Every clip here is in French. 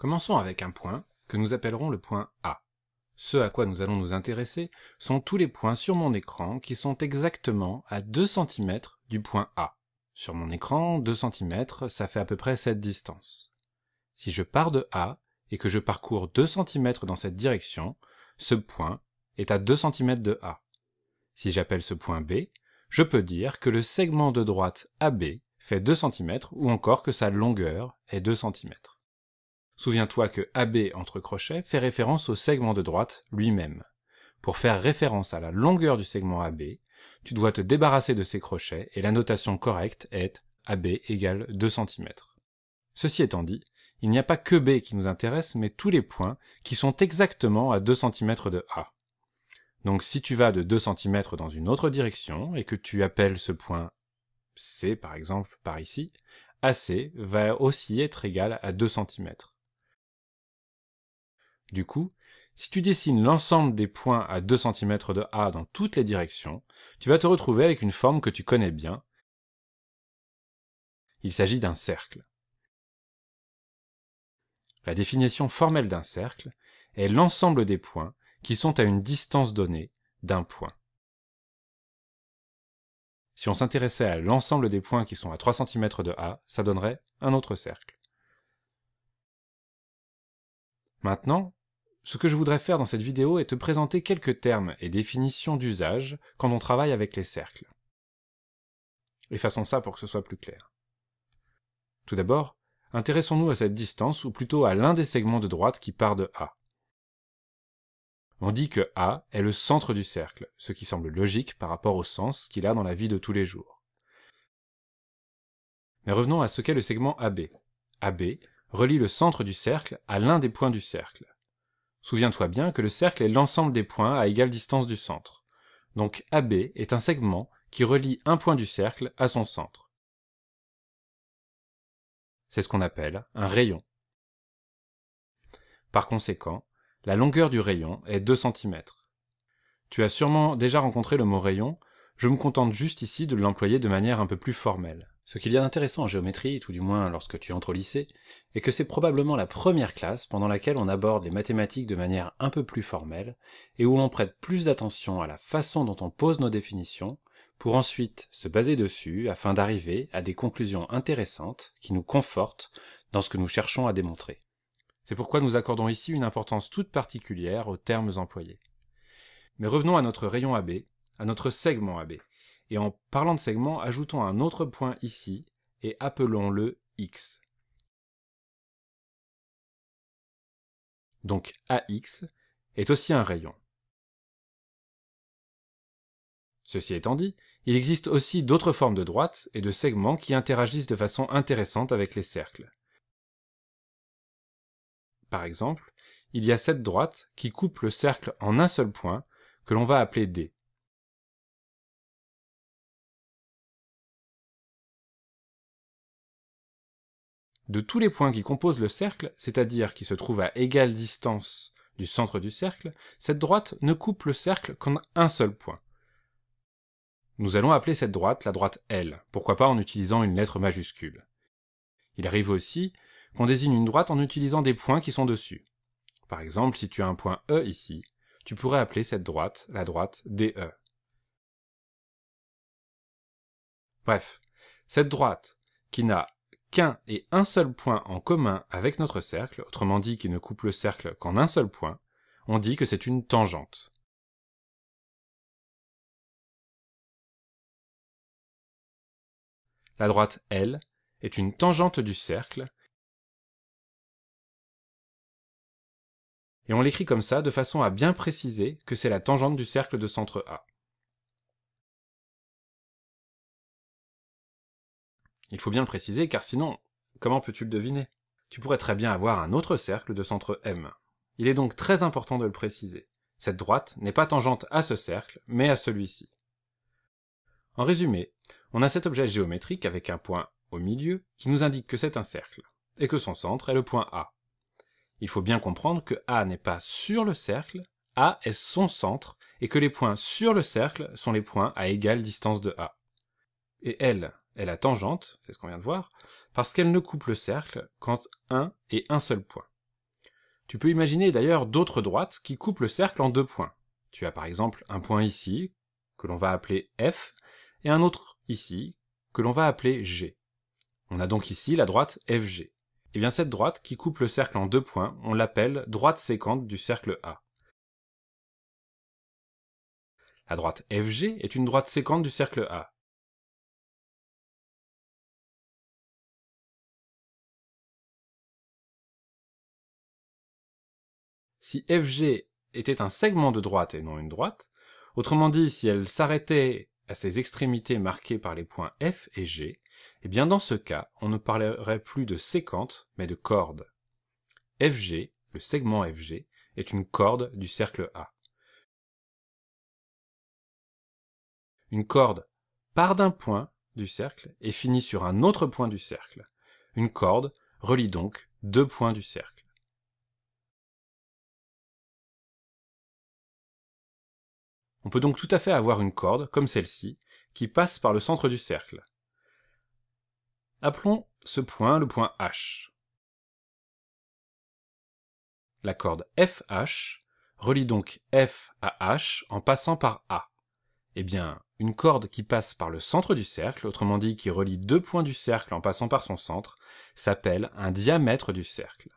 Commençons avec un point que nous appellerons le point A. Ce à quoi nous allons nous intéresser sont tous les points sur mon écran qui sont exactement à 2 cm du point A. Sur mon écran, 2 cm, ça fait à peu près cette distance. Si je pars de A et que je parcours 2 cm dans cette direction, ce point est à 2 cm de A. Si j'appelle ce point B, je peux dire que le segment de droite AB fait 2 cm ou encore que sa longueur est 2 cm. Souviens-toi que AB entre crochets fait référence au segment de droite lui-même. Pour faire référence à la longueur du segment AB, tu dois te débarrasser de ces crochets et la notation correcte est AB égale 2 cm. Ceci étant dit, il n'y a pas que B qui nous intéresse, mais tous les points qui sont exactement à 2 cm de A. Donc si tu vas de 2 cm dans une autre direction et que tu appelles ce point C par exemple par ici, AC va aussi être égal à 2 cm. Du coup, si tu dessines l'ensemble des points à 2 cm de A dans toutes les directions, tu vas te retrouver avec une forme que tu connais bien. Il s'agit d'un cercle. La définition formelle d'un cercle est l'ensemble des points qui sont à une distance donnée d'un point. Si on s'intéressait à l'ensemble des points qui sont à 3 cm de A, ça donnerait un autre cercle. Maintenant, ce que je voudrais faire dans cette vidéo est te présenter quelques termes et définitions d'usage quand on travaille avec les cercles. Effaçons ça pour que ce soit plus clair. Tout d'abord, intéressons-nous à cette distance, ou plutôt à l'un des segments de droite qui part de A. On dit que A est le centre du cercle, ce qui semble logique par rapport au sens qu'il a dans la vie de tous les jours. Mais revenons à ce qu'est le segment AB. AB relie le centre du cercle à l'un des points du cercle. Souviens-toi bien que le cercle est l'ensemble des points à égale distance du centre. Donc AB est un segment qui relie un point du cercle à son centre. C'est ce qu'on appelle un rayon. Par conséquent, la longueur du rayon est 2 cm. Tu as sûrement déjà rencontré le mot rayon, je me contente juste ici de l'employer de manière un peu plus formelle. Ce qu'il y a d'intéressant en géométrie, tout du moins lorsque tu entres au lycée, est que c'est probablement la première classe pendant laquelle on aborde les mathématiques de manière un peu plus formelle, et où l'on prête plus d'attention à la façon dont on pose nos définitions, pour ensuite se baser dessus afin d'arriver à des conclusions intéressantes qui nous confortent dans ce que nous cherchons à démontrer. C'est pourquoi nous accordons ici une importance toute particulière aux termes employés. Mais revenons à notre rayon AB, à notre segment AB. Et en parlant de segment, ajoutons un autre point ici et appelons-le x. Donc AX est aussi un rayon. Ceci étant dit, il existe aussi d'autres formes de droites et de segments qui interagissent de façon intéressante avec les cercles. Par exemple, il y a cette droite qui coupe le cercle en un seul point que l'on va appeler D. de tous les points qui composent le cercle, c'est-à-dire qui se trouvent à égale distance du centre du cercle, cette droite ne coupe le cercle qu'en un seul point. Nous allons appeler cette droite la droite L, pourquoi pas en utilisant une lettre majuscule. Il arrive aussi qu'on désigne une droite en utilisant des points qui sont dessus. Par exemple, si tu as un point E ici, tu pourrais appeler cette droite la droite DE. Bref, cette droite, qui n'a qu'un et un seul point en commun avec notre cercle, autrement dit qu'il ne coupe le cercle qu'en un seul point, on dit que c'est une tangente. La droite L est une tangente du cercle, et on l'écrit comme ça de façon à bien préciser que c'est la tangente du cercle de centre A. Il faut bien le préciser, car sinon, comment peux-tu le deviner Tu pourrais très bien avoir un autre cercle de centre M. Il est donc très important de le préciser. Cette droite n'est pas tangente à ce cercle, mais à celui-ci. En résumé, on a cet objet géométrique avec un point au milieu qui nous indique que c'est un cercle, et que son centre est le point A. Il faut bien comprendre que A n'est pas sur le cercle, A est son centre, et que les points sur le cercle sont les points à égale distance de A. Et L, elle a tangente, c'est ce qu'on vient de voir, parce qu'elle ne coupe le cercle qu'en un et un seul point. Tu peux imaginer d'ailleurs d'autres droites qui coupent le cercle en deux points. Tu as par exemple un point ici, que l'on va appeler F, et un autre ici, que l'on va appeler G. On a donc ici la droite FG. Et eh bien cette droite qui coupe le cercle en deux points, on l'appelle droite sécante du cercle A. La droite FG est une droite séquente du cercle A, si FG était un segment de droite et non une droite, autrement dit si elle s'arrêtait à ses extrémités marquées par les points F et G, eh bien dans ce cas, on ne parlerait plus de séquente, mais de corde. FG, le segment FG, est une corde du cercle A. Une corde part d'un point du cercle et finit sur un autre point du cercle. Une corde relie donc deux points du cercle. On peut donc tout à fait avoir une corde, comme celle-ci, qui passe par le centre du cercle. Appelons ce point le point H. La corde FH relie donc F à H en passant par A. Eh bien, une corde qui passe par le centre du cercle, autrement dit qui relie deux points du cercle en passant par son centre, s'appelle un diamètre du cercle.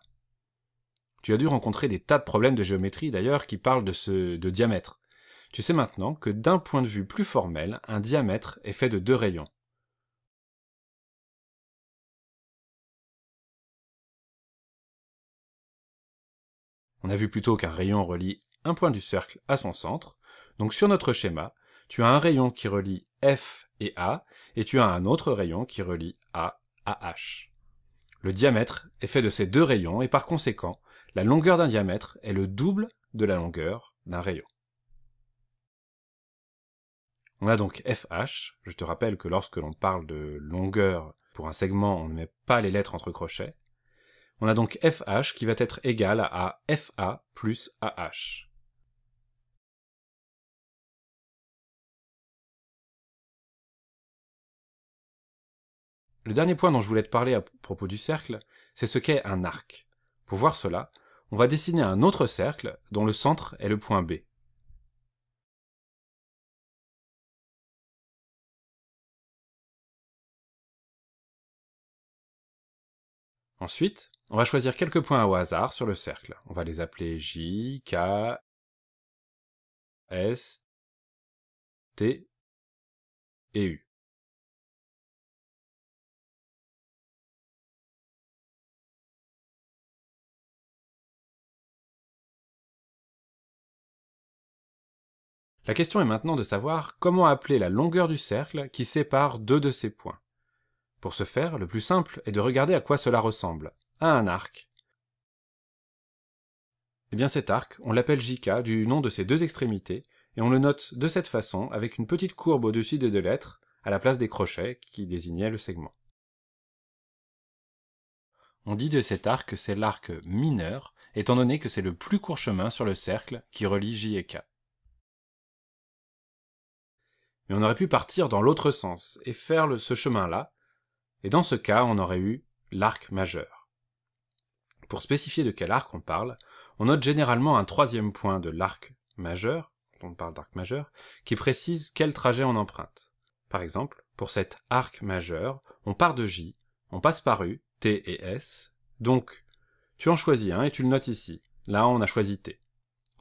Tu as dû rencontrer des tas de problèmes de géométrie d'ailleurs qui parlent de ce de diamètre. Tu sais maintenant que d'un point de vue plus formel, un diamètre est fait de deux rayons. On a vu plutôt qu'un rayon relie un point du cercle à son centre. Donc sur notre schéma, tu as un rayon qui relie F et A, et tu as un autre rayon qui relie A à H. Le diamètre est fait de ces deux rayons, et par conséquent, la longueur d'un diamètre est le double de la longueur d'un rayon. On a donc FH. Je te rappelle que lorsque l'on parle de longueur pour un segment, on ne met pas les lettres entre crochets. On a donc FH qui va être égal à FA plus AH. Le dernier point dont je voulais te parler à propos du cercle, c'est ce qu'est un arc. Pour voir cela, on va dessiner un autre cercle dont le centre est le point B. Ensuite, on va choisir quelques points au hasard sur le cercle. On va les appeler J, K, S, T et U. La question est maintenant de savoir comment appeler la longueur du cercle qui sépare deux de ces points. Pour ce faire, le plus simple est de regarder à quoi cela ressemble, à un arc. Eh bien cet arc, on l'appelle JK du nom de ses deux extrémités, et on le note de cette façon avec une petite courbe au-dessus des deux lettres, à la place des crochets qui désignaient le segment. On dit de cet arc que c'est l'arc mineur, étant donné que c'est le plus court chemin sur le cercle qui relie J et K. Mais on aurait pu partir dans l'autre sens et faire ce chemin-là, et dans ce cas, on aurait eu l'arc majeur. Pour spécifier de quel arc on parle, on note généralement un troisième point de l'arc majeur, on parle d'arc majeur, qui précise quel trajet on emprunte. Par exemple, pour cet arc majeur, on part de J, on passe par U, T et S, donc tu en choisis un et tu le notes ici. Là, on a choisi T.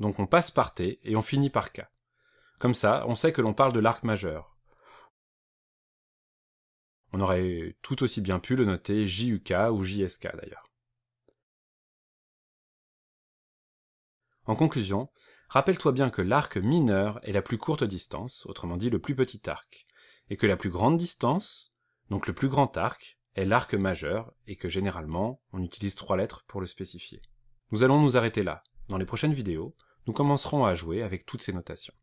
Donc on passe par T et on finit par K. Comme ça, on sait que l'on parle de l'arc majeur. On aurait tout aussi bien pu le noter JUK ou JSK d'ailleurs. En conclusion, rappelle-toi bien que l'arc mineur est la plus courte distance, autrement dit le plus petit arc, et que la plus grande distance, donc le plus grand arc, est l'arc majeur, et que généralement on utilise trois lettres pour le spécifier. Nous allons nous arrêter là. Dans les prochaines vidéos, nous commencerons à jouer avec toutes ces notations.